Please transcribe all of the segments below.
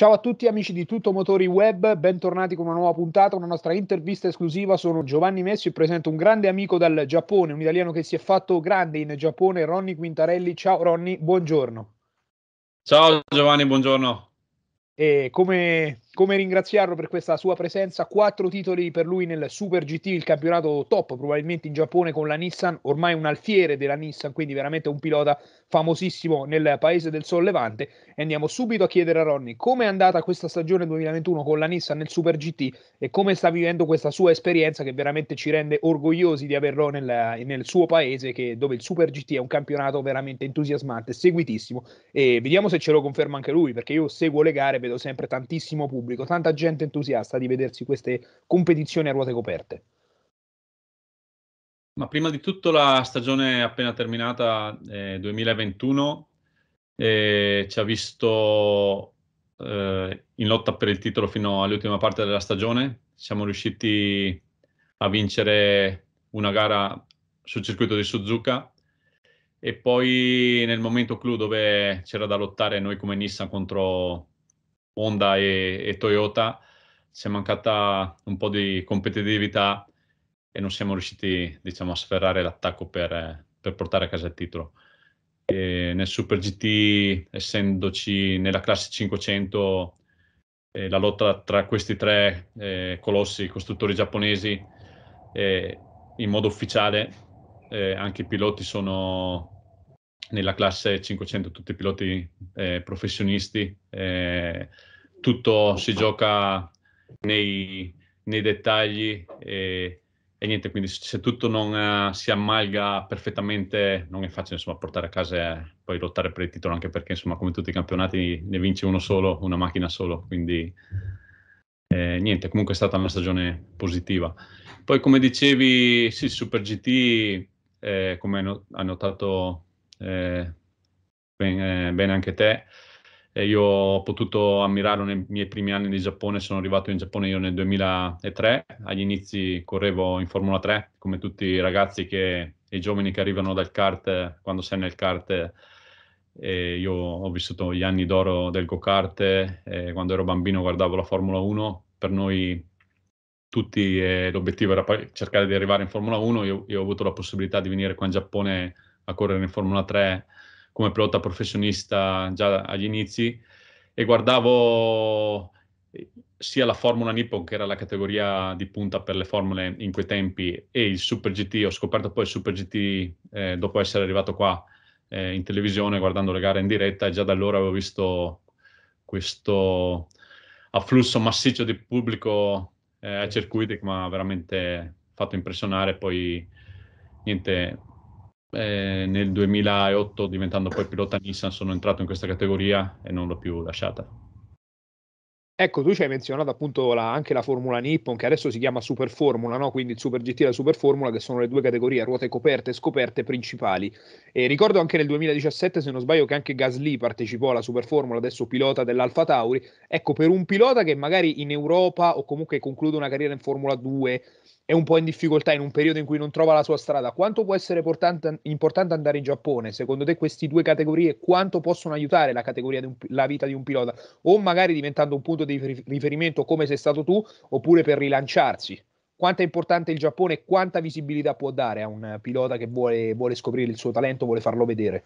Ciao a tutti amici di Tutto Motori Web, bentornati con una nuova puntata, una nostra intervista esclusiva. Sono Giovanni Messi e presento un grande amico dal Giappone, un italiano che si è fatto grande in Giappone, Ronny Quintarelli. Ciao Ronny, buongiorno. Ciao Giovanni, buongiorno. E come come ringraziarlo per questa sua presenza. Quattro titoli per lui nel Super GT, il campionato top, probabilmente in Giappone con la Nissan, ormai un alfiere della Nissan, quindi veramente un pilota famosissimo nel paese del sollevante. E andiamo subito a chiedere a Ronny come è andata questa stagione 2021 con la Nissan nel Super GT e come sta vivendo questa sua esperienza che veramente ci rende orgogliosi di averlo nel, nel suo paese, che, dove il Super GT è un campionato veramente entusiasmante, seguitissimo. E vediamo se ce lo conferma anche lui, perché io seguo le gare e vedo sempre tantissimo pubblico pubblico, tanta gente entusiasta di vedersi queste competizioni a ruote coperte? Ma prima di tutto la stagione appena terminata eh, 2021 eh, ci ha visto eh, in lotta per il titolo fino all'ultima parte della stagione. Siamo riusciti a vincere una gara sul circuito di Suzuka e poi nel momento clou dove c'era da lottare noi come Nissan contro Honda e, e Toyota ci è mancata un po' di competitività e non siamo riusciti diciamo, a sferrare l'attacco per, per, portare a casa il titolo. E nel Super GT, essendoci nella classe 500, eh, la lotta tra questi tre eh, colossi costruttori giapponesi eh, in modo ufficiale, eh, anche i piloti sono nella classe 500 tutti i piloti eh, professionisti, eh, tutto si gioca nei, nei dettagli e, e, niente, quindi se tutto non eh, si ammalga perfettamente non è facile insomma portare a casa e poi lottare per il titolo anche perché insomma come tutti i campionati ne vince uno solo, una macchina solo, quindi eh, niente, comunque è stata una stagione positiva. Poi come dicevi, sì, Super GT, eh, come no- ha notato eh, ben, eh, bene anche te. E io ho potuto ammirarlo nei miei primi anni di Giappone, sono arrivato in Giappone io nel 2003, agli inizi correvo in Formula 3 come tutti i ragazzi che, i giovani che arrivano dal kart, quando sei nel kart e io ho vissuto gli anni d'oro del go-kart, quando ero bambino guardavo la Formula 1, per noi tutti eh, l'obiettivo era poi cercare di arrivare in Formula 1, io, io ho avuto la possibilità di venire qua in Giappone a correre in Formula 3 come pilota professionista già agli inizi e guardavo eh, sia la Formula Nippon che era la categoria di punta per le formule in quei tempi e il Super GT, ho scoperto poi il Super GT eh, dopo essere arrivato qua eh, in televisione guardando le gare in diretta e già da allora avevo visto questo afflusso massiccio di pubblico eh, ai circuiti che mi ha veramente fatto impressionare poi niente eh, nel 2008 diventando poi pilota Nissan sono entrato in questa categoria e non l'ho più lasciata. Ecco, tu ci hai menzionato appunto la, anche la Formula Nippon, che adesso si chiama Super Formula, no? quindi il Super GT e la Super Formula, che sono le due categorie, ruote coperte e scoperte principali. E ricordo anche nel 2017, se non sbaglio, che anche Gasly partecipò alla Super Formula, adesso pilota dell'Alfa Tauri. Ecco, per un pilota che magari in Europa o comunque conclude una carriera in Formula 2, è un po' in difficoltà in un periodo in cui non trova la sua strada, quanto può essere importante andare in Giappone? Secondo te queste due categorie quanto possono aiutare la, un, la, vita di un pilota? O magari diventando un punto di riferimento come sei stato tu, oppure per rilanciarsi? Quanto è importante il Giappone e quanta visibilità può dare a un pilota che vuole, vuole scoprire il suo talento, vuole farlo vedere?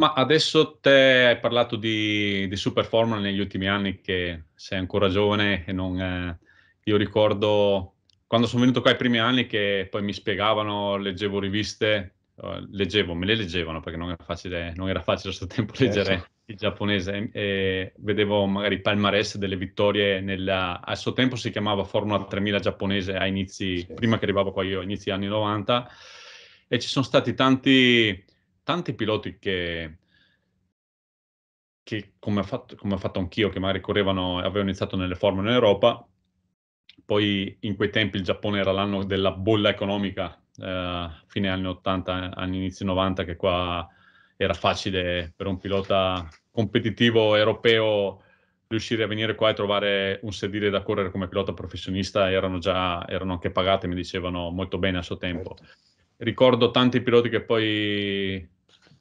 Ma adesso te hai parlato di, di Super Formula negli ultimi anni che sei ancora giovane e non... Eh, io ricordo quando sono venuto qua i primi anni che poi mi spiegavano, leggevo riviste, uh, leggevo, me le leggevano perché non era facile, non era facile a suo tempo eh, leggere eh, il giapponese e vedevo magari il palmarès delle vittorie nella, al suo tempo si chiamava Formula 3000 giapponese a inizi, sì. prima che arrivavo qua io, a inizi anni 90 e ci sono stati tanti, tanti piloti che, che come, ho fatto, fatto anch'io, che magari correvano, e avevano iniziato nelle formule in Europa, poi in quei tempi il Giappone era l'anno della bolla economica, eh, fine anni 80, anni inizio 90, che qua era facile per un pilota competitivo europeo riuscire a venire qua e trovare un sedile da correre come pilota professionista, erano già erano anche pagate, mi dicevano molto bene a suo tempo. Certo. Ricordo tanti piloti che poi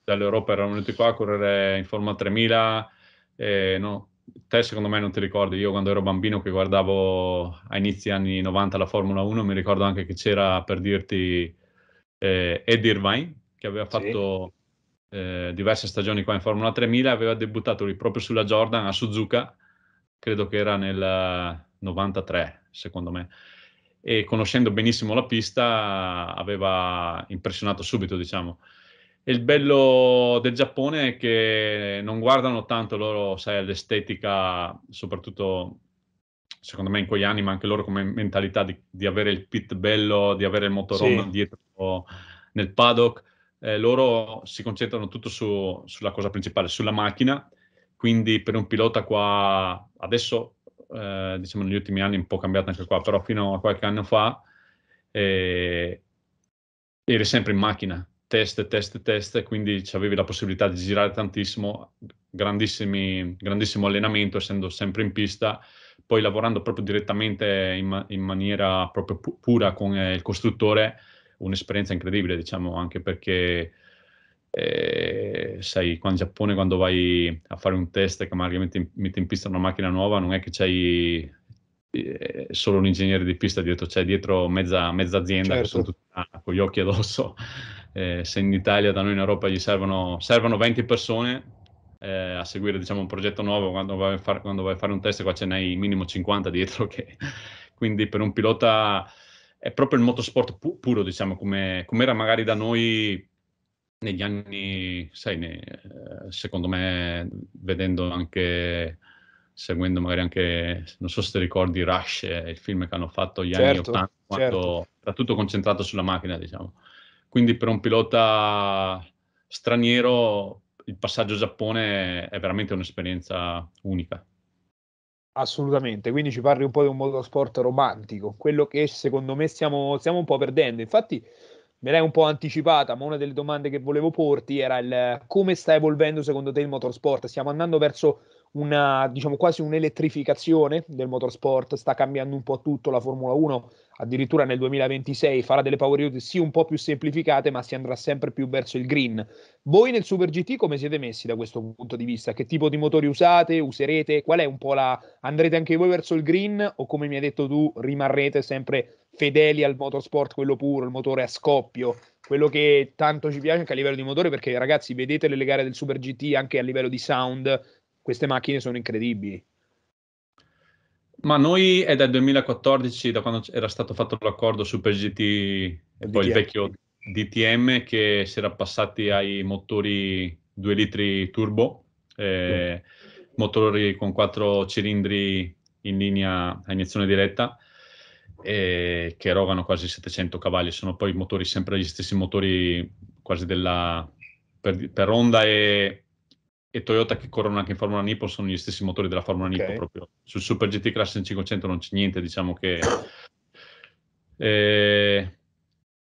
dall'Europa erano venuti qua a correre in Forma 3000, eh, no, te secondo me non ti ricordi, io quando ero bambino che guardavo a inizi anni 90 la Formula 1 mi ricordo anche che c'era per dirti eh, Ed Irvine che aveva fatto sì. eh, diverse stagioni qua in Formula 3000, aveva debuttato lì proprio sulla Jordan a Suzuka, credo che era nel 93 secondo me e conoscendo benissimo la pista aveva impressionato subito diciamo. E il bello del Giappone è che non guardano tanto loro, sai, all'estetica, soprattutto secondo me in quegli anni, ma anche loro come mentalità di, di avere il pit bello, di avere il motorhome sì. dietro nel paddock. Eh, loro si concentrano tutto su, sulla cosa principale, sulla macchina. Quindi per un pilota qua, adesso eh, diciamo negli ultimi anni un po' cambiato anche qua, però fino a qualche anno fa eh, eri sempre in macchina, test, test, test, quindi avevi la possibilità di girare tantissimo, grandissimo allenamento, essendo sempre in pista, poi lavorando proprio direttamente in, in maniera proprio pu- pura con eh, il costruttore, un'esperienza incredibile, diciamo, anche perché eh, sai, qua in Giappone quando vai a fare un test che magari metti in, metti in pista una macchina nuova, non è che c'hai eh, solo un ingegnere di pista dietro, c'è dietro mezza, mezza azienda certo. che sono certo. tutti ah, con gli occhi addosso eh, se in Italia, da noi in Europa, gli servono, servono 20 persone eh, a seguire diciamo, un progetto nuovo, quando vai, a far, quando vai a fare un test qua ce n'hai minimo 50 dietro, che... quindi per un pilota è proprio il motorsport pu- puro, diciamo, come, era magari da noi negli anni, sai, ne, eh, secondo me, vedendo anche seguendo magari anche, non so se ti ricordi Rush, eh, il film che hanno fatto gli certo, anni 80, certo. era tutto concentrato sulla macchina, diciamo. Quindi per un pilota straniero il passaggio Giappone è veramente un'esperienza unica. Assolutamente, quindi ci parli un po' di un motorsport romantico, quello che secondo me stiamo, stiamo un po' perdendo. Infatti me l'hai un po' anticipata, ma una delle domande che volevo porti era il, come sta evolvendo secondo te il motorsport? Stiamo andando verso una, diciamo quasi un'elettrificazione del motorsport, sta cambiando un po' tutto la Formula 1, addirittura nel 2026 farà delle power unit sì un po' più semplificate, ma si andrà sempre più verso il green. Voi nel Super GT come siete messi da questo punto di vista? Che tipo di motori usate, userete? Qual è un po' la andrete anche voi verso il green o come mi hai detto tu rimarrete sempre fedeli al motorsport quello puro, il motore a scoppio? quello che tanto ci piace anche a livello di motore, perché ragazzi, vedete le gare del Super GT anche a livello di sound, queste macchine sono incredibili. Ma noi è dal 2014, da quando era stato fatto l'accordo Super GT e DTM. poi il vecchio DTM, che si era passati ai motori 2 litri turbo, eh, mm. motori con quattro cilindri in linea a iniezione diretta, eh, che erogano quasi 700 cavalli. Sono poi motori sempre gli stessi motori quasi della, per, per Honda e e Toyota che corrono anche in Formula Nippon sono gli stessi motori della Formula okay. Nippo proprio. Sul Super GT Class 500 non c'è niente, diciamo che, eh,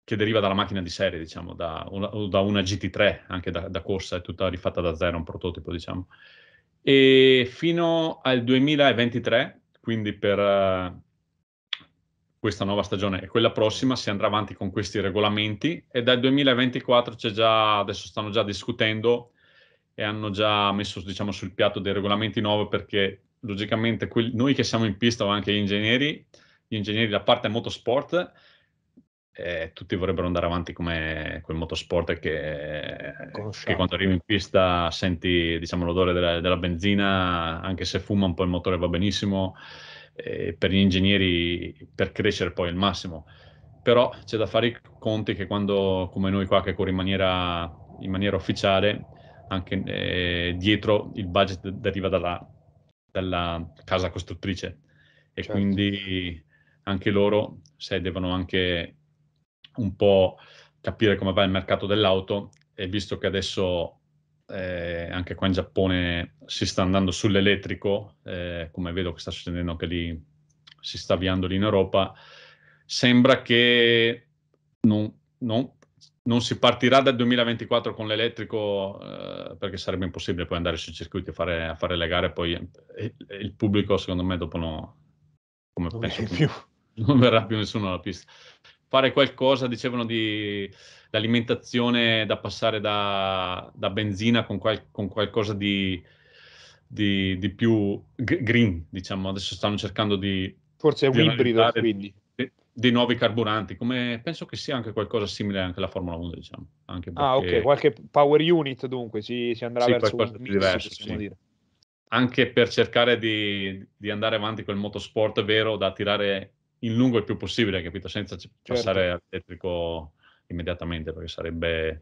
che deriva dalla macchina di serie, diciamo, da una, da una GT3, anche da, da, corsa, è tutta rifatta da zero, un prototipo, diciamo. E fino al 2023, quindi per eh, questa nuova stagione e quella prossima, si andrà avanti con questi regolamenti e dal 2024 c'è già, adesso stanno già discutendo e hanno già messo diciamo, sul piatto dei regolamenti nuovi perché logicamente quelli, noi che siamo in pista o anche gli ingegneri, gli ingegneri da parte motorsport, eh, tutti vorrebbero andare avanti come quel motorsport che, che quando arrivi in pista senti diciamo, l'odore della, della, benzina, anche se fuma un po' il motore va benissimo, eh, per gli ingegneri per crescere poi al massimo. Però c'è da fare i conti che quando, come noi qua che corri in maniera, in maniera ufficiale, anche eh, dietro il budget deriva dalla, dalla casa costruttrice e certo. quindi anche loro se devono anche un po' capire come va il mercato dell'auto e visto che adesso eh, anche qua in Giappone si sta andando sull'elettrico, eh, come vedo che sta succedendo anche lì, si sta avviando lì in Europa, sembra che non, non, non si partirà dal 2024 con l'elettrico eh, perché sarebbe impossibile poi andare sui circuiti a fare, a fare le gare poi e, eh, e il pubblico secondo me dopo no, come non, penso, più. non verrà più nessuno alla pista fare qualcosa dicevano di l'alimentazione da passare da, da benzina con, qual, con qualcosa di, di, di più g- green diciamo adesso stanno cercando di forse è un ibrido quindi dei nuovi carburanti, come penso che sia anche qualcosa simile anche alla Formula 1, diciamo. Ah, perché... Ah, ok, qualche power unit dunque, si, si andrà sì, verso un mix, diverso, sì. Anche per cercare di, di, andare avanti col motorsport vero, da tirare in lungo il più possibile, capito? Senza certo. passare all'elettrico immediatamente, perché sarebbe...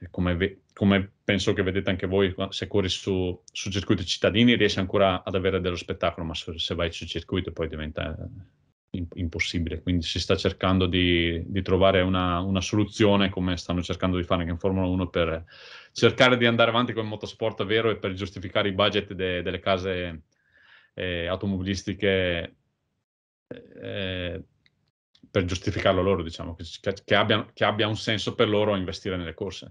Eh, come, come, penso che vedete anche voi, se corri su, su circuiti cittadini riesci ancora ad avere dello spettacolo, ma se, se vai su circuito poi diventa eh, impossibile, quindi si sta cercando di, di trovare una, una, soluzione come stanno cercando di fare anche in Formula 1 per cercare di andare avanti con il motorsport vero e per giustificare i budget de, delle case eh, automobilistiche eh, per giustificarlo loro, diciamo, che, che, abbia, che abbia un senso per loro investire nelle corse.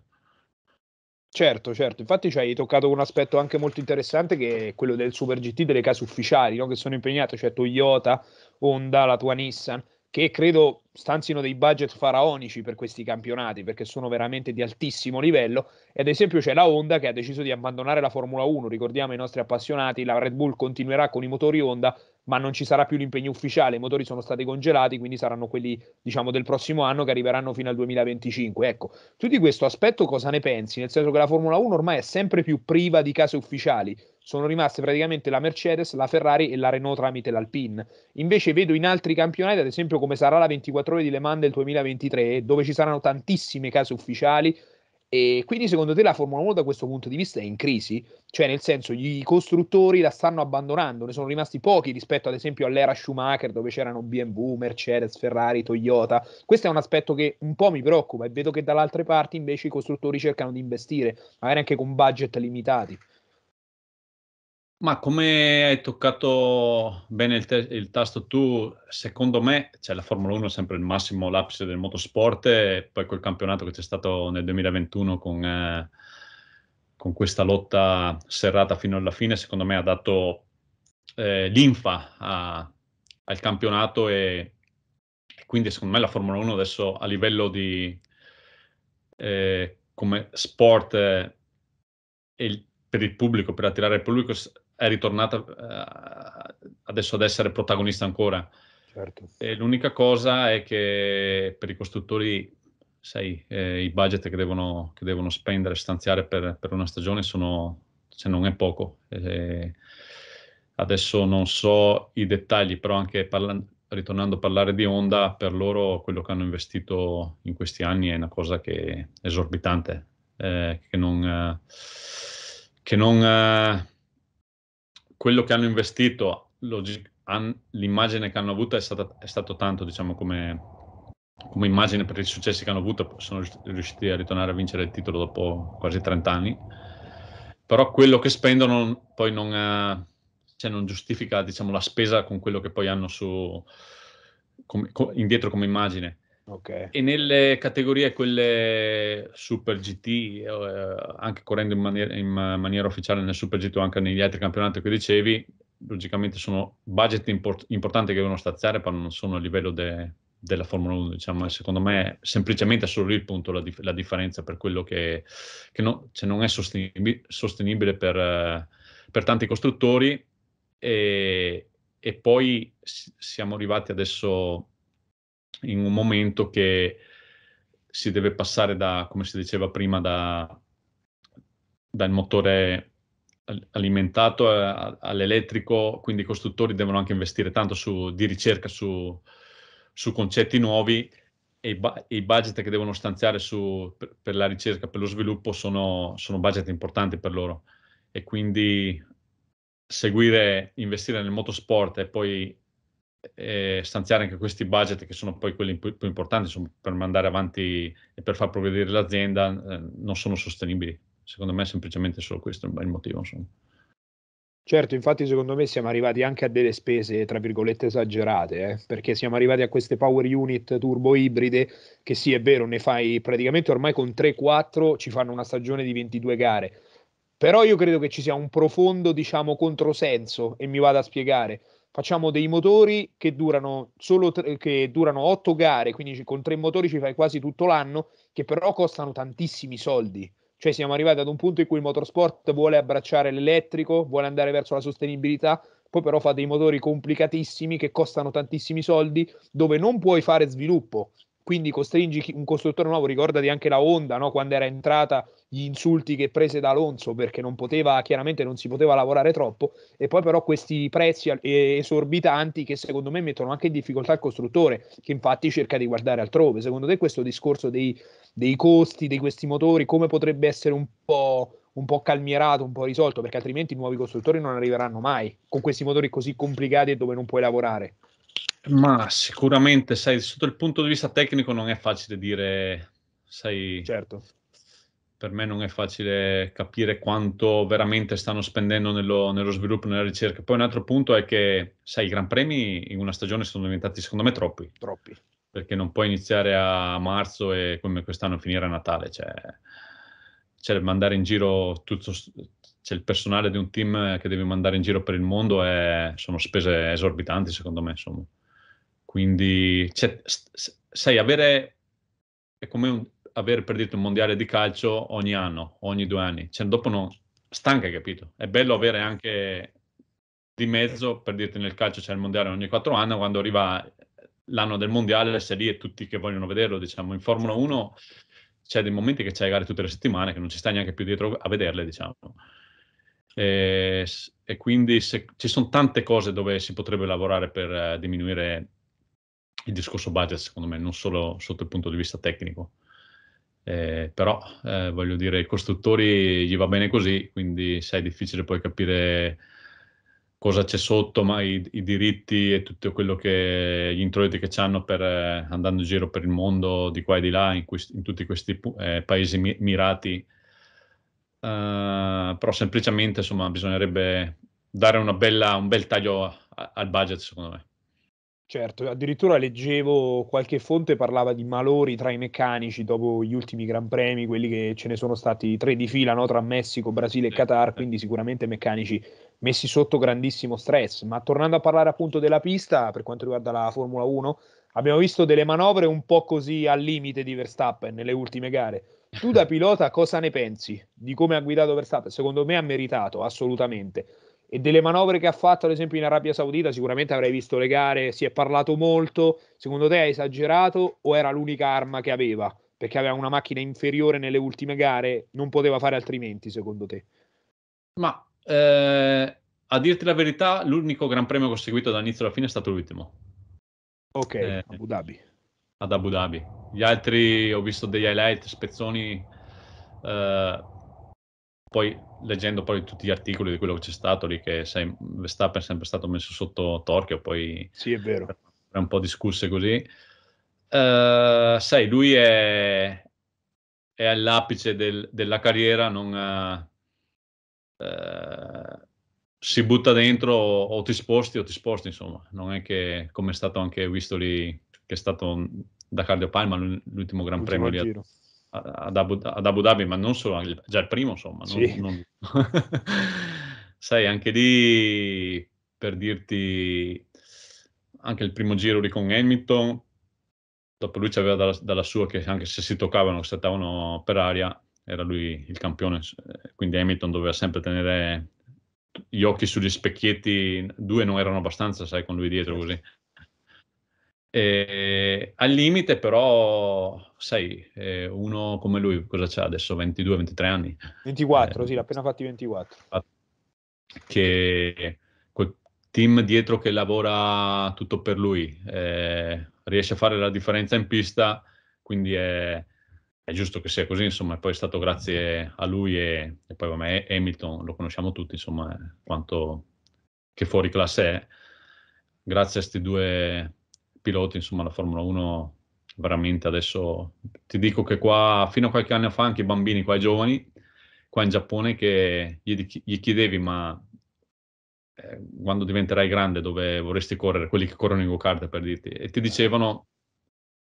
Certo, certo, infatti ci hai toccato un aspetto anche molto interessante che è quello del Super GT delle case ufficiali no? che sono impegnate, cioè Toyota, Honda, la tua Nissan, che credo stanzino dei budget faraonici per questi campionati perché sono veramente di altissimo livello. Ad esempio, c'è la Honda che ha deciso di abbandonare la Formula 1. Ricordiamo i nostri appassionati: la Red Bull continuerà con i motori Honda, ma non ci sarà più l'impegno ufficiale, i motori sono stati congelati, quindi saranno quelli diciamo, del prossimo anno che arriveranno fino al 2025. Ecco, tu di questo aspetto cosa ne pensi? Nel senso che la Formula 1 ormai è sempre più priva di case ufficiali, sono rimaste praticamente la Mercedes, la Ferrari e la Renault tramite l'Alpine. Invece vedo in altri campionati, ad esempio come sarà la 24 ore di Le Mans del 2023, dove ci saranno tantissime case ufficiali e quindi secondo te la Formula 1 da questo punto di vista è in crisi? Cioè nel senso i costruttori la stanno abbandonando, ne sono rimasti pochi rispetto ad esempio all'era Schumacher dove c'erano BMW, Mercedes, Ferrari, Toyota. Questo è un aspetto che un po' mi preoccupa e vedo che dall'altra parte invece i costruttori cercano di investire, magari anche con budget limitati. Ma come hai toccato bene il, te- il, tasto tu, secondo me, cioè la Formula 1 è sempre il massimo, l'apice del motorsport, e poi quel campionato che c'è stato nel 2021 con, eh, con questa lotta serrata fino alla fine, secondo me ha dato eh, linfa a, al campionato e, e, quindi secondo me la Formula 1 adesso a livello di eh, come sport eh, il, per il pubblico, per attirare il pubblico, è ritornata eh, adesso ad essere protagonista ancora. Certo. l'unica cosa è che per i costruttori, sai, eh, i budget che devono, che devono spendere, stanziare per, per, una stagione sono, se non è poco. Eh, adesso non so i dettagli, però anche parlando... ritornando a parlare di Honda, per loro quello che hanno investito in questi anni è una cosa che è esorbitante, eh, che non... Eh, che non eh, quello che hanno investito, log- han, l'immagine che hanno avuto è, stata, è stato tanto, diciamo, come, come, immagine per i successi che hanno avuto, sono riusciti a ritornare a vincere il titolo dopo quasi 30 anni, però quello che spendono poi non, ha, eh, cioè non giustifica, diciamo, la spesa con quello che poi hanno su, com, com, indietro come immagine Okay. E nelle categorie quelle Super GT, eh, anche correndo in maniera, in maniera, ufficiale nel Super GT o anche negli altri campionati che dicevi, logicamente sono budget import- importanti che devono staziare, ma non sono a livello de- della Formula 1, diciamo, secondo me è semplicemente solo lì il punto, la, dif- la differenza per quello che, che no, cioè non è sostenib- sostenibile per, per, tanti costruttori e, e poi s- siamo arrivati adesso in un momento che si deve passare da, come si diceva prima, da, dal motore alimentato a, all'elettrico, quindi i costruttori devono anche investire tanto su, di ricerca su, su concetti nuovi e i, ba- i, budget che devono stanziare su, per, per, la ricerca, per lo sviluppo, sono, sono budget importanti per loro. E quindi seguire, investire nel motorsport e poi eh, stanziare anche questi budget che sono poi quelli più, più importanti insomma, per mandare avanti e per far progredire l'azienda eh, non sono sostenibili. Secondo me è semplicemente solo questo il motivo. Insomma. Certo, infatti secondo me siamo arrivati anche a delle spese, tra virgolette, esagerate, eh? perché siamo arrivati a queste power unit turbo ibride che sì, è vero, ne fai praticamente ormai con 3-4 ci fanno una stagione di 22 gare, però io credo che ci sia un profondo, diciamo, controsenso e mi vado a spiegare facciamo dei motori che durano, solo tre, che durano 8 gare, quindi con tre motori ci fai quasi tutto l'anno, che però costano tantissimi soldi. Cioè siamo arrivati ad un punto in cui il motorsport vuole abbracciare l'elettrico, vuole andare verso la sostenibilità, poi però fa dei motori complicatissimi che costano tantissimi soldi, dove non puoi fare sviluppo, quindi costringi un costruttore nuovo, ricordati anche la Honda, no? quando era entrata gli insulti che prese da Alonso perché non poteva, chiaramente non si poteva lavorare troppo, e poi però questi prezzi esorbitanti che secondo me mettono anche in difficoltà il costruttore, che infatti cerca di guardare altrove. Secondo te questo discorso dei, dei costi di questi motori, come potrebbe essere un po', un po' calmierato, un po' risolto, perché altrimenti i nuovi costruttori non arriveranno mai con questi motori così complicati e dove non puoi lavorare? Ma sicuramente, sai, sotto il punto di vista tecnico non è facile dire, sai... Certo. Per me non è facile capire quanto veramente stanno spendendo nello, nello sviluppo, nella ricerca. Poi un altro punto è che, sai, i Gran Premi in una stagione sono diventati, secondo me, troppi. Troppi. Perché non puoi iniziare a marzo e come quest'anno finire a Natale, cioè cioè mandare in giro tutto, cioè il personale di un team eh, che devi mandare in giro per il mondo è, sono spese esorbitanti secondo me insomma. quindi cioè, sai avere è come un, avere perdito un mondiale di calcio ogni anno ogni due anni cioè, dopo non stanca capito è bello avere anche di mezzo per dirti nel calcio c'è il mondiale ogni quattro anni quando arriva l'anno del mondiale sei lì e tutti che vogliono vederlo diciamo in Formula 1 c'è dei momenti che c'è gare tutte le settimane che non ci stai neanche più dietro a vederle diciamo e, eh, e quindi se, ci sono tante cose dove si potrebbe lavorare per eh, diminuire il discorso budget, secondo me, non solo sotto il punto di vista tecnico. Eh, però eh, voglio dire, ai costruttori gli va bene così, quindi sai, è difficile poi capire cosa c'è sotto, ma i, i diritti e tutto quello che gli introiti che hanno per eh, andando in giro per il mondo di qua e di là, in, questi, in tutti questi eh, paesi mi- mirati, eh, però semplicemente insomma bisognerebbe dare bella, un bel taglio a, al budget secondo me. Certo, addirittura leggevo qualche fonte parlava di malori tra i meccanici dopo gli ultimi Gran Premi, quelli che ce ne sono stati tre di fila no? tra Messico, Brasile e Qatar, quindi sicuramente meccanici messi sotto grandissimo stress. Ma tornando a parlare appunto della pista, per quanto riguarda la Formula 1, abbiamo visto delle manovre un po' così al limite di Verstappen nelle ultime gare tu da pilota cosa ne pensi di come ha guidato Verstappen? Secondo me ha meritato, assolutamente. E delle manovre che ha fatto, ad esempio, in Arabia Saudita, sicuramente avrei visto le gare, si è parlato molto. Secondo te ha esagerato o era l'unica arma che aveva? Perché aveva una macchina inferiore nelle ultime gare, non poteva fare altrimenti, secondo te? Ma eh, a dirti la verità, l'unico Gran Premio che ho seguito dall'inizio alla fine è stato l'ultimo. Ok, eh, Abu Dhabi ad Abu Dhabi. Gli altri ho visto degli highlight, spezzoni, eh, poi leggendo poi tutti gli articoli di quello che c'è stato lì, che sei, Verstappen è sempre stato messo sotto torchio, poi... Sì, è vero. È un po' discusse così. Eh, sai, lui è, è all'apice del, della carriera, non... Eh, si butta dentro o ti sposti o ti sposti, insomma, non è che come è stato anche visto lì che è stato mm, da Cardio Palma l'ultimo Gran Premio lì a, ad, Abu, ad, Abu, Dhabi, ma non solo, già il primo insomma. Non, sì. non... Sai, anche lì per dirti, anche il primo giro lì con Hamilton, dopo lui c'aveva dalla, dalla sua che anche se si toccavano, stavano per aria, era lui il campione, eh, quindi Hamilton doveva sempre tenere gli occhi sugli specchietti, due non erano abbastanza, sai, con lui dietro certo. così. E, ehm, al limite però, sai, ehm, uno come lui cosa c'ha adesso? 22-23 anni? 24, eh, sì, l'ha appena fatti 24. Che quel team dietro che lavora tutto per lui eh, riesce a fare la differenza in pista, quindi è, è, giusto che sia così, insomma, e poi è stato grazie a lui e, e poi me, Hamilton, lo conosciamo tutti, insomma, eh, quanto che fuori classe è. Grazie a questi due piloti, insomma la Formula 1 veramente adesso ti dico che qua fino a qualche anno fa anche i bambini qua i giovani qua in Giappone che gli, gli chiedevi ma eh, quando diventerai grande dove vorresti correre quelli che corrono in go-kart per dirti e ti dicevano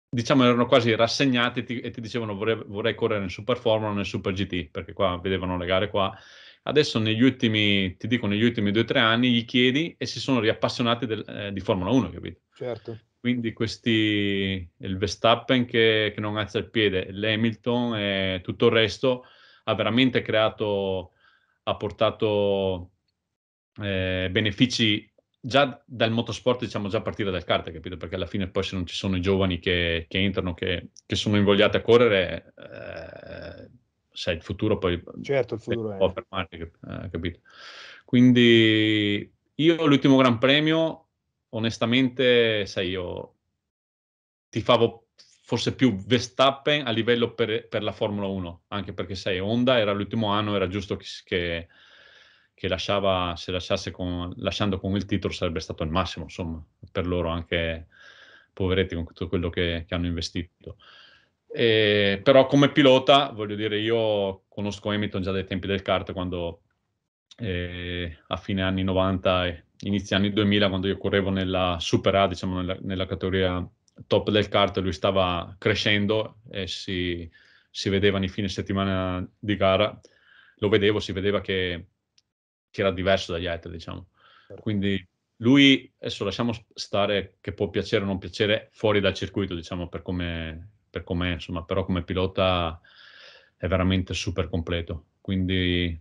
diciamo erano quasi rassegnati e ti, e ti dicevano vorrei, vorrei, correre in Super Formula nel Super GT perché qua vedevano le gare qua adesso negli ultimi ti dico negli ultimi due o tre anni gli chiedi e si sono riappassionati del, eh, di Formula 1 capito certo quindi questi, il Verstappen che, che non alza il piede, l'Hamilton e tutto il resto ha veramente creato, ha portato eh, benefici già dal motorsport, diciamo già a partire dal kart, capito? Perché alla fine poi se non ci sono i giovani che, che entrano, che, che, sono invogliati a correre, eh, sai, il futuro poi... Certo, il futuro è... Può fermarti, eh, capito? Quindi io l'ultimo Gran Premio onestamente, sai, io ti favo forse più Verstappen a livello per, per la Formula 1, anche perché, sai, Honda era l'ultimo anno, era giusto che, che, che lasciava, se lasciasse con, lasciando con il titolo sarebbe stato il massimo, insomma, per loro anche poveretti con tutto quello che, che hanno investito. E, però come pilota, voglio dire, io conosco Hamilton già dai tempi del kart, quando eh, a fine anni 90 inizio anni 2000, quando io correvo nella Super A, diciamo nella, nella categoria top del kart, lui stava crescendo e si, si vedeva nei fine settimana di gara, lo vedevo, si vedeva che, che era diverso dagli altri, diciamo. Certo. Quindi lui, adesso lasciamo stare che può piacere o non piacere fuori dal circuito, diciamo, per come, per come insomma, però come pilota è veramente super completo. Quindi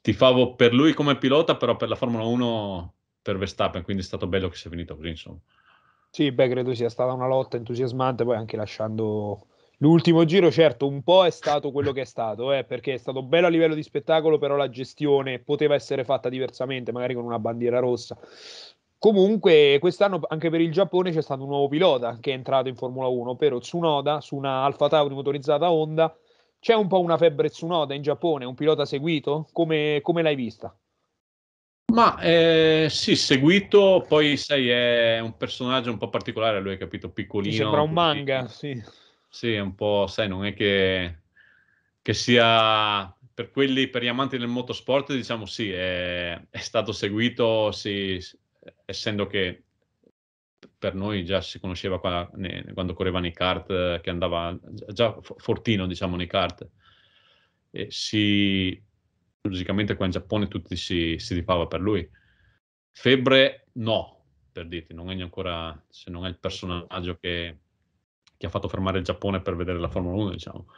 ti favo per lui come pilota, però per la Formula 1 per Verstappen, quindi è stato bello che sia finito così, insomma. Sì, beh, credo sia stata una lotta entusiasmante, poi anche lasciando l'ultimo giro, certo, un po' è stato quello che è stato, eh, perché è stato bello a livello di spettacolo, però la gestione poteva essere fatta diversamente, magari con una bandiera rossa. Comunque, quest'anno anche per il Giappone c'è stato un nuovo pilota che è entrato in Formula 1, ovvero Tsunoda, su una Alfa Tauri motorizzata Honda. C'è un po' una febbre Tsunoda in Giappone, un pilota seguito? Come, come l'hai vista? Ma eh, sì, seguito, poi sai, è un personaggio un po' particolare, lui è capito piccolino. Mi sembra un manga, sì. Sì, è un po', sai, non è che, che sia per quelli, per gli amanti del motorsport, diciamo sì, è, è stato seguito, sì, essendo che per noi già si conosceva qua, ne, quando correva nei kart, che andava già fortino, diciamo, nei kart. E si, logicamente qua in Giappone tutti si, si rifava per lui. Febbre no, per dirti, non è ancora, se non è il personaggio che, che, ha fatto fermare il Giappone per vedere la Formula 1, diciamo.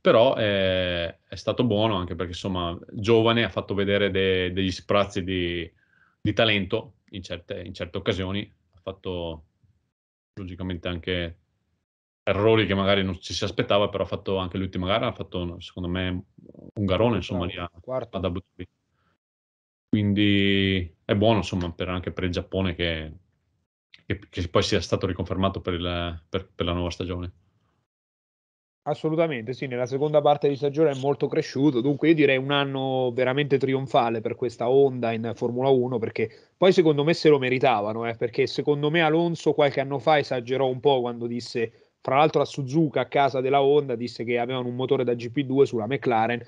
Però è, è stato buono anche perché, insomma, giovane ha fatto vedere de, degli sprazzi di, di talento in certe, in certe occasioni, ha fatto logicamente anche errori che magari non ci si aspettava, però ha fatto anche l'ultima gara, ha fatto secondo me un garone insomma lì a, ad Abu Quindi è buono insomma per, anche per il Giappone che, che, che poi sia stato riconfermato per, il, per, per la nuova stagione. Assolutamente, sì, nella seconda parte di stagione è molto cresciuto, dunque io direi un anno veramente trionfale per questa Honda in Formula 1 perché poi secondo me se lo meritavano, eh, perché secondo me Alonso qualche anno fa esagerò un po' quando disse fra l'altro a Suzuka a casa della Honda disse che avevano un motore da GP2 sulla McLaren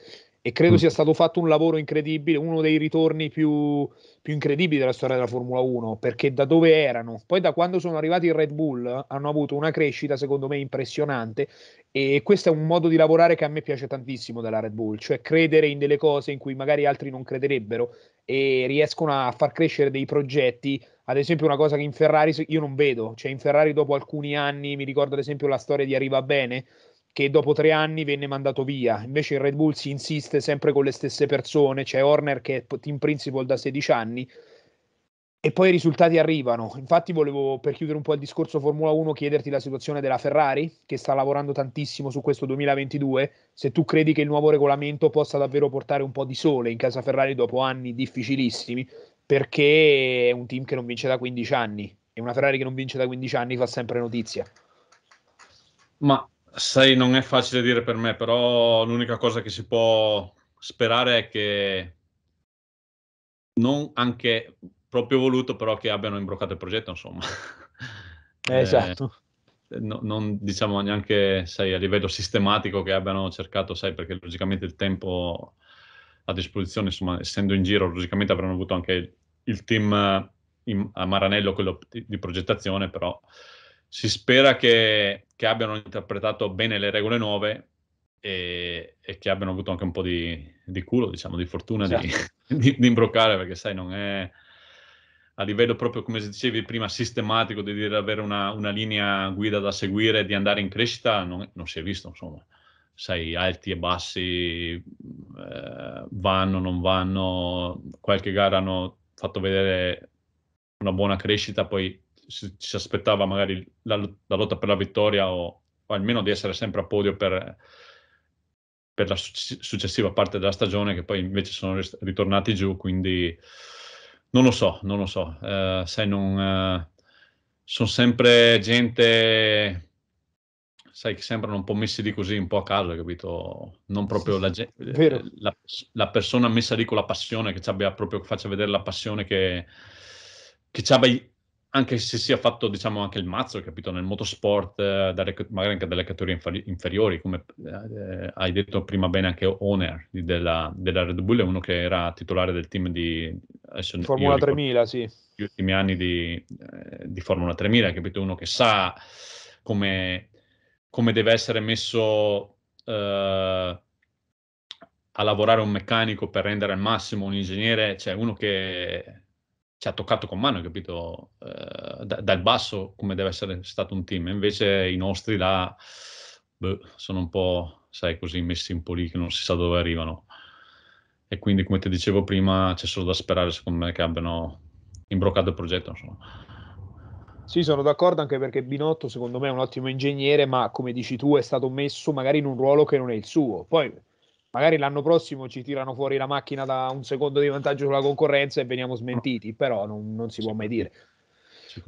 e credo mm. sia stato fatto un lavoro incredibile, uno dei ritorni più, più, incredibili della storia della Formula 1, perché da dove erano? Poi da quando sono arrivati in Red Bull hanno avuto una crescita secondo me impressionante e questo è un modo di lavorare che a me piace tantissimo della Red Bull, cioè credere in delle cose in cui magari altri non crederebbero e riescono a far crescere dei progetti ad esempio una cosa che in Ferrari io non vedo, cioè in Ferrari dopo alcuni anni, mi ricordo ad esempio la storia di Arriva Bene, che dopo tre anni venne mandato via, invece in Red Bull si insiste sempre con le stesse persone, c'è Horner che è team principal da 16 anni, e poi i risultati arrivano. Infatti, volevo per chiudere un po' il discorso Formula 1 chiederti la situazione della Ferrari, che sta lavorando tantissimo su questo 2022. Se tu credi che il nuovo regolamento possa davvero portare un po' di sole in casa Ferrari dopo anni difficilissimi, perché è un team che non vince da 15 anni e una Ferrari che non vince da 15 anni fa sempre notizia. Ma sai, non è facile dire per me, però l'unica cosa che si può sperare è che non anche proprio voluto, però che abbiano imbroccato il progetto, insomma. Eh, eh, esatto. Eh, no, non diciamo neanche sai, a livello sistematico che abbiano cercato, sai, perché logicamente il tempo a disposizione, insomma, essendo in giro, logicamente avranno avuto anche il team eh, in, a Maranello, quello di progettazione, però si spera che, che abbiano interpretato bene le regole nuove e, e, che abbiano avuto anche un po' di, di culo, diciamo, di fortuna certo. di, di, di, imbroccare, perché sai, non è a livello proprio, come dicevi prima, sistematico, di dire, avere una, una, linea guida da seguire, di andare in crescita, non, non si è visto, insomma. Sai, alti e bassi, eh, vanno, non vanno, qualche gara hanno fatto vedere una buona crescita, poi ci, si aspettava magari la, la, lotta per la vittoria o, o, almeno di essere sempre a podio per, per la successiva parte della stagione, che poi invece sono ritornati giù, quindi non lo so, non lo so. Eh, sai, non, eh, sono sempre gente sai, che sembrano un po' messi lì così, un po' a caso, capito? Non proprio la, eh, la, la persona messa lì con la passione, che ci abbia proprio, faccia vedere la passione che, che ci abbia, anche se sia fatto, diciamo, anche il mazzo, capito? Nel motorsport, eh, dalle, magari anche dalle categorie inferi- inferiori, come eh, hai detto prima bene anche Owner della, della, Red Bull, è uno che era titolare del team di... Formula 3000, sì. Gli ultimi anni di, eh, di Formula 3000, capito? Uno che sa come come deve essere messo eh, a lavorare un meccanico per rendere al massimo un ingegnere, cioè uno che ci ha toccato con mano, capito, eh, da, dal basso come deve essere stato un team. Invece i nostri là beh, sono un po', sai, così messi un po' lì che non si sa dove arrivano. E quindi, come ti dicevo prima, c'è solo da sperare, secondo me, che abbiano imbroccato il progetto. Insomma. Sì, sono d'accordo anche perché Binotto secondo me è un ottimo ingegnere, ma come dici tu è stato messo magari in un ruolo che non è il suo. Poi magari l'anno prossimo ci tirano fuori la macchina da un secondo di vantaggio sulla concorrenza e veniamo smentiti, però non, non si può mai dire.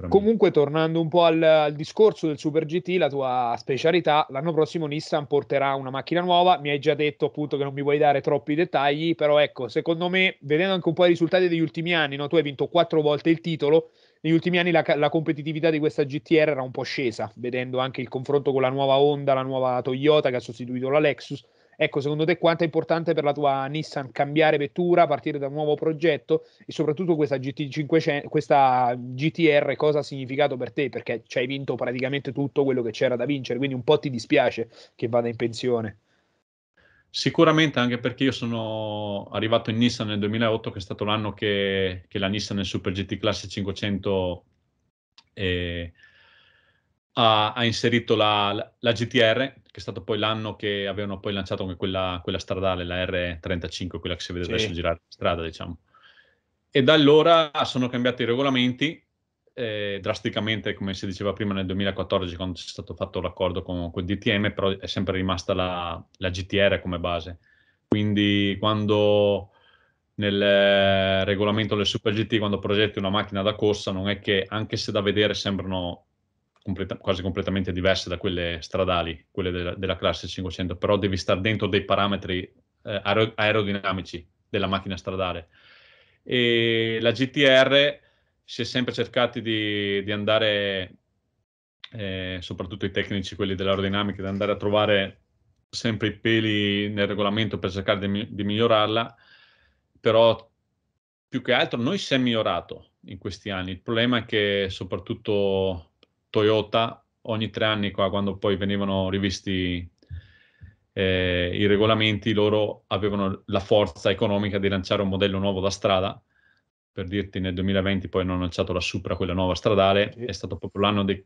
Comunque tornando un po' al, al, discorso del Super GT, la tua specialità, l'anno prossimo Nissan porterà una macchina nuova, mi hai già detto appunto che non mi vuoi dare troppi dettagli, però ecco, secondo me, vedendo anche un po' i risultati degli ultimi anni, no? tu hai vinto quattro volte il titolo, negli ultimi anni la, la, competitività di questa GTR era un po' scesa, vedendo anche il confronto con la nuova Honda, la nuova Toyota che ha sostituito la Lexus. Ecco, secondo te quanto è importante per la tua Nissan cambiare vettura, partire da un nuovo progetto e soprattutto questa, GT500, questa GTR cosa ha significato per te? Perché ci hai vinto praticamente tutto quello che c'era da vincere, quindi un po' ti dispiace che vada in pensione. Sicuramente anche perché io sono arrivato in Nissan nel 2008, che è stato l'anno che, che la Nissan nel Super GT Classe 500 eh, ha, ha, inserito la, la, la, GTR, che è stato poi l'anno che avevano poi lanciato anche quella, quella stradale, la R35, quella che si vede sì. adesso girare in strada, diciamo. E da allora sono cambiati i regolamenti eh, drasticamente, come si diceva prima, nel 2014 quando c'è stato fatto l'accordo con, con il DTM, però è sempre rimasta la, la GTR come base. Quindi quando nel eh, regolamento del Super GT, quando progetti una macchina da corsa, non è che, anche se da vedere sembrano completa, quasi completamente diverse da quelle stradali, quelle de- della classe 500, però devi stare dentro dei parametri eh, aerodinamici della macchina stradale. E la GTR si è sempre cercati di, di andare, eh, soprattutto i tecnici, quelli dell'aerodinamica, di andare a trovare sempre i peli nel regolamento per cercare di, di migliorarla, però più che altro noi si è migliorato in questi anni. Il problema è che soprattutto Toyota ogni tre anni qua, quando poi venivano rivisti eh, i regolamenti, loro avevano la forza economica di lanciare un modello nuovo da strada per dirti nel 2020 poi hanno lanciato la Supra, quella nuova stradale, sì. è stato proprio l'anno dei,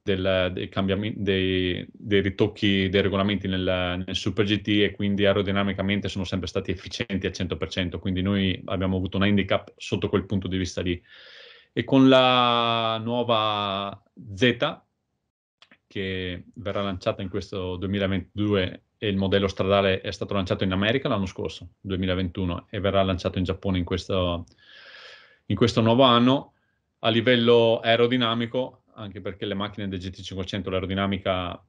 del, dei cambiamenti, dei, dei, ritocchi dei regolamenti nel, nel, Super GT e quindi aerodinamicamente sono sempre stati efficienti al 100%, quindi noi abbiamo avuto un handicap sotto quel punto di vista lì. E con la nuova Z, che verrà lanciata in questo 2022 e il modello stradale è stato lanciato in America l'anno scorso, 2021, e verrà lanciato in Giappone in questo in questo nuovo anno a livello aerodinamico, anche perché le macchine del GT500 l'aerodinamica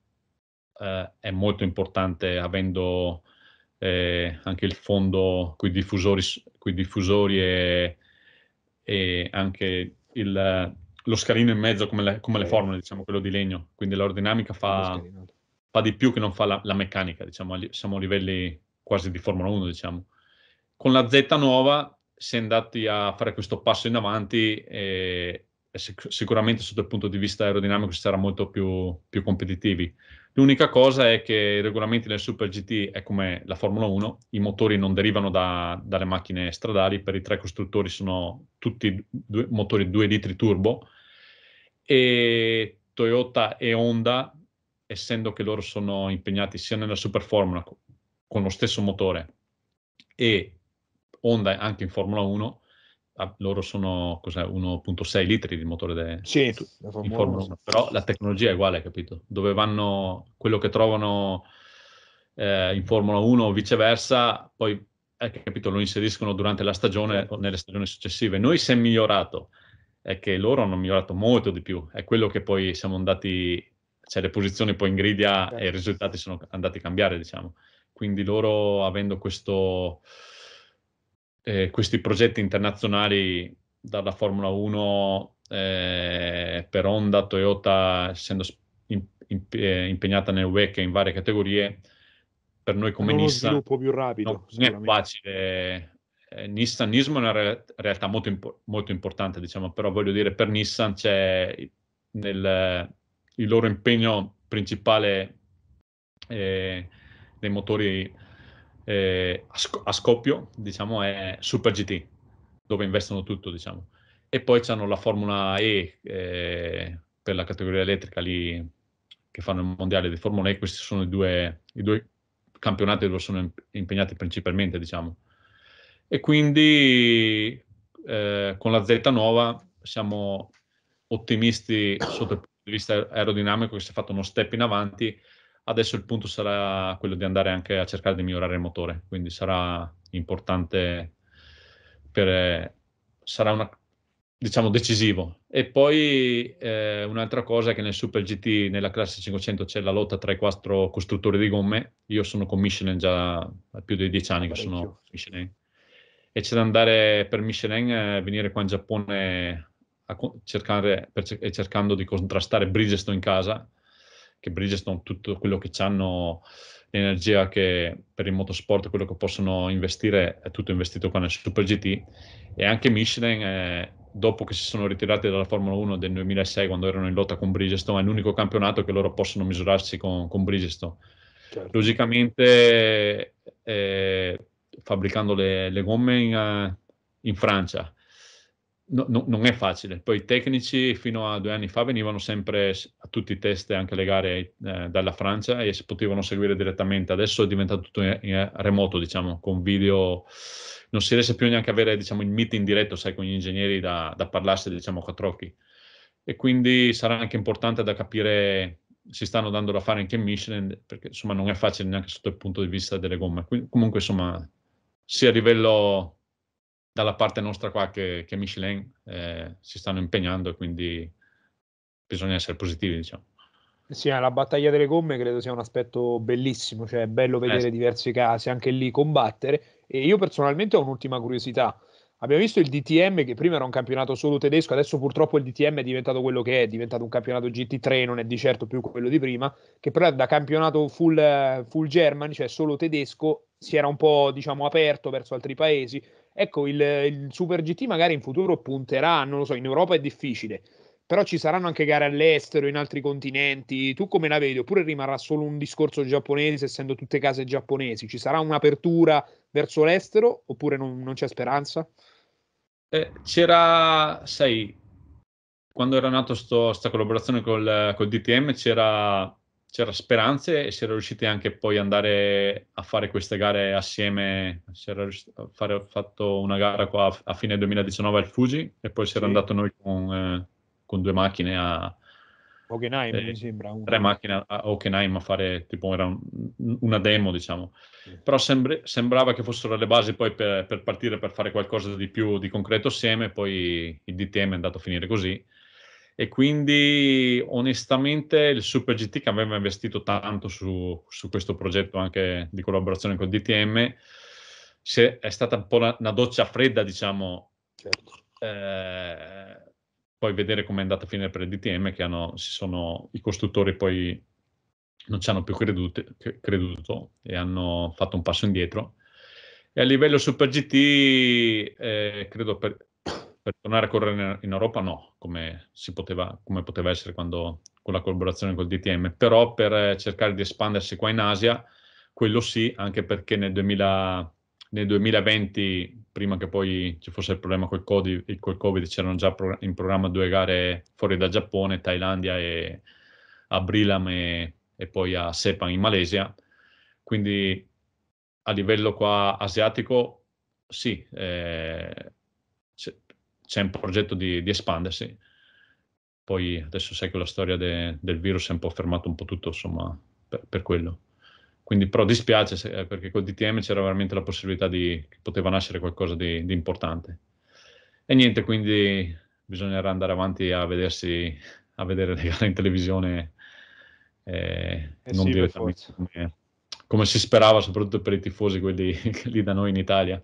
eh, è molto importante avendo eh, anche il fondo con i diffusori, coi diffusori e, e anche il, lo scalino in mezzo come le, come le formule, diciamo quello di legno, quindi l'aerodinamica fa, fa di più che non fa la, la meccanica, diciamo siamo a livelli quasi di Formula 1 diciamo. Con la Z nuova si è andati a fare questo passo in avanti e, sic- sicuramente sotto il punto di vista aerodinamico si sarà molto più, più, competitivi. L'unica cosa è che i regolamenti del Super GT è come la Formula 1, i motori non derivano da, dalle macchine stradali, per i tre costruttori sono tutti due, motori 2 litri turbo e Toyota e Honda, essendo che loro sono impegnati sia nella Super Formula con lo stesso motore e Honda anche in Formula 1, ah, loro sono 1.6 litri di motore de... sì, tu, la Formula, 1, però la tecnologia è uguale, capito? Dove vanno quello che trovano eh, in Formula 1 o viceversa, poi eh, capito, lo inseriscono durante la stagione certo. o nelle stagioni successive. Noi si è migliorato, è che loro hanno migliorato molto di più, è quello che poi siamo andati, cioè le posizioni poi in griglia e i certo. risultati sono andati a cambiare, diciamo. Quindi loro avendo questo eh, questi progetti internazionali dalla Formula 1 eh, per Honda, Toyota, essendo in, in, eh, impegnata nel WEC in varie categorie, per noi come Hanno Nissan... Uno sviluppo più rapido. No, non è facile. Eh, Nissan Nismo è una re- realtà molto, impo- molto, importante, diciamo, però voglio dire, per Nissan c'è nel, il loro impegno principale eh, dei motori eh, a, sc- a, scoppio, diciamo, è Super GT, dove investono tutto, diciamo. E poi hanno la Formula E eh, per la categoria elettrica lì che fanno il mondiale di Formula E, questi sono i due, i due campionati dove sono impegnati principalmente, diciamo. E quindi eh, con la Z nuova siamo ottimisti sotto il punto di vista aerodinamico che si è fatto uno step in avanti Adesso il punto sarà quello di andare anche a cercare di migliorare il motore, quindi sarà importante per, sarà una, diciamo decisivo. E poi eh, un'altra cosa è che nel Super GT, nella classe 500, c'è la lotta tra i quattro costruttori di gomme. Io sono con Michelin già da più di dieci anni che sono Michelin. E c'è da andare per Michelin, eh, venire qua in Giappone cercare, per, cercando di contrastare Bridgestone in casa che Bridgestone tutto quello che hanno l'energia che per il motorsport, quello che possono investire, è tutto investito qua nel Super GT. E anche Michelin, eh, dopo che si sono ritirati dalla Formula 1 del 2006, quando erano in lotta con Bridgestone, è l'unico campionato che loro possono misurarsi con, con Bridgestone. Certo. Logicamente, eh, fabbricando le, le gomme in, eh, in Francia, no, non è facile. Poi i tecnici fino a due anni fa venivano sempre a tutti i test, anche le gare eh, dalla Francia e si potevano seguire direttamente. Adesso è diventato tutto eh, in, in eh, remoto, diciamo, con video. Non si riesce più neanche a avere diciamo, il meeting diretto, sai, con gli ingegneri da, da parlarsi, diciamo, a quattro occhi. E quindi sarà anche importante da capire si stanno dando da fare anche in Michelin, perché insomma non è facile neanche sotto il punto di vista delle gomme. Quindi, comunque, insomma, sia a livello dalla parte nostra qua che, che Michelin eh, si stanno impegnando, quindi bisogna essere positivi, diciamo. Sì, eh, la battaglia delle gomme credo sia un aspetto bellissimo, cioè è bello eh, vedere eh. diversi casi, anche lì combattere. E io personalmente ho un'ultima curiosità. Abbiamo visto il DTM che prima era un campionato solo tedesco, adesso purtroppo il DTM è diventato quello che è, è diventato un campionato GT3, non è di certo più quello di prima, che però da campionato full, full German, cioè solo tedesco, si era un po' diciamo aperto verso altri paesi. Ecco, il, il Super GT magari in futuro punterà, non lo so, in Europa è difficile, però ci saranno anche gare all'estero, in altri continenti. Tu come la vedi? Oppure rimarrà solo un discorso giapponese, essendo tutte case giapponesi? Ci sarà un'apertura verso l'estero oppure non, non c'è speranza? Eh, c'era, sai, quando era nata questa collaborazione col, col, DTM c'era c'era speranze e si era riusciti anche poi ad andare a fare queste gare assieme. Si era fare, fatto una gara qua a fine 2019 al Fuji e poi si era sì. andato noi con, eh, con, due macchine a Hockenheim, eh, mi sembra. Una. Tre macchine a Hockenheim a fare tipo era un, una demo, diciamo. Sì. Però sembr- sembrava che fossero le basi poi per, per partire per fare qualcosa di più di concreto assieme. Poi il DTM è andato a finire così e quindi onestamente il Super GT che aveva investito tanto su, su questo progetto anche di collaborazione con DTM è stata un po' una, una doccia fredda diciamo certo. eh, poi vedere come è andata a finire per il DTM che hanno, sono, i costruttori poi non ci hanno più credute, creduto e hanno fatto un passo indietro e a livello Super GT eh, credo per, per tornare a correre in Europa no, come, poteva, come poteva, essere quando, con la collaborazione col DTM, però per eh, cercare di espandersi qua in Asia, quello sì, anche perché nel, 2000, nel 2020, prima che poi ci fosse il problema col COVID, col COVID c'erano già in programma due gare fuori da Giappone, Thailandia e a Brilam e, e poi a Sepang in Malesia, quindi a livello qua asiatico sì, eh, c'è un progetto di, di, espandersi. Poi adesso sai che la storia de, del virus è un po' fermato un po' tutto, insomma, per, per quello. Quindi però dispiace se, eh, perché col DTM c'era veramente la possibilità di, che poteva nascere qualcosa di, di importante. E niente, quindi bisognerà andare avanti a vedersi, a vedere le gare in televisione eh, eh non sì, direttamente come, come, si sperava, soprattutto per i tifosi, quelli lì da noi in Italia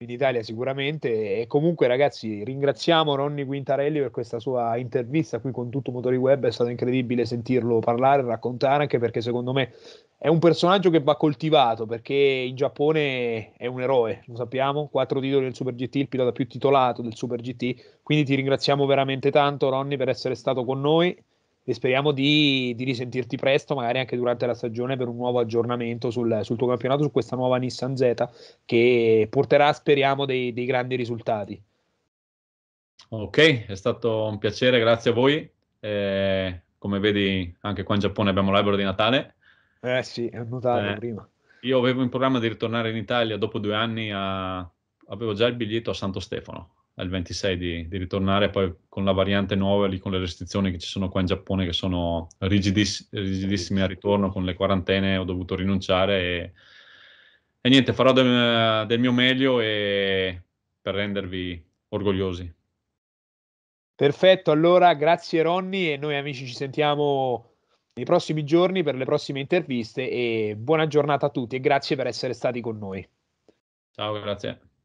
in Italia sicuramente e comunque ragazzi ringraziamo Ronny Quintarelli per questa sua intervista qui con tutto Motori Web, è stato incredibile sentirlo parlare, raccontare anche perché secondo me è un personaggio che va coltivato perché in Giappone è un eroe, lo sappiamo, quattro titoli del Super GT, il pilota più titolato del Super GT, quindi ti ringraziamo veramente tanto Ronny per essere stato con noi e speriamo di, di, risentirti presto, magari anche durante la stagione, per un nuovo aggiornamento sul, sul tuo campionato, su questa nuova Nissan Z che porterà, speriamo, dei, dei grandi risultati. Ok, è stato un piacere, grazie a voi. Eh, come vedi, anche qua in Giappone abbiamo l'albero di Natale. Eh sì, è notato eh, prima. Io avevo in programma di ritornare in Italia dopo due anni, a... avevo già il biglietto a Santo Stefano, al 26 di, di, ritornare poi con la variante nuova lì con le restrizioni che ci sono qua in Giappone che sono rigidiss- rigidissime al ritorno con le quarantene ho dovuto rinunciare e, e niente farò del, del mio meglio e, per rendervi orgogliosi perfetto allora grazie Ronny e noi amici ci sentiamo nei prossimi giorni per le prossime interviste e buona giornata a tutti e grazie per essere stati con noi ciao grazie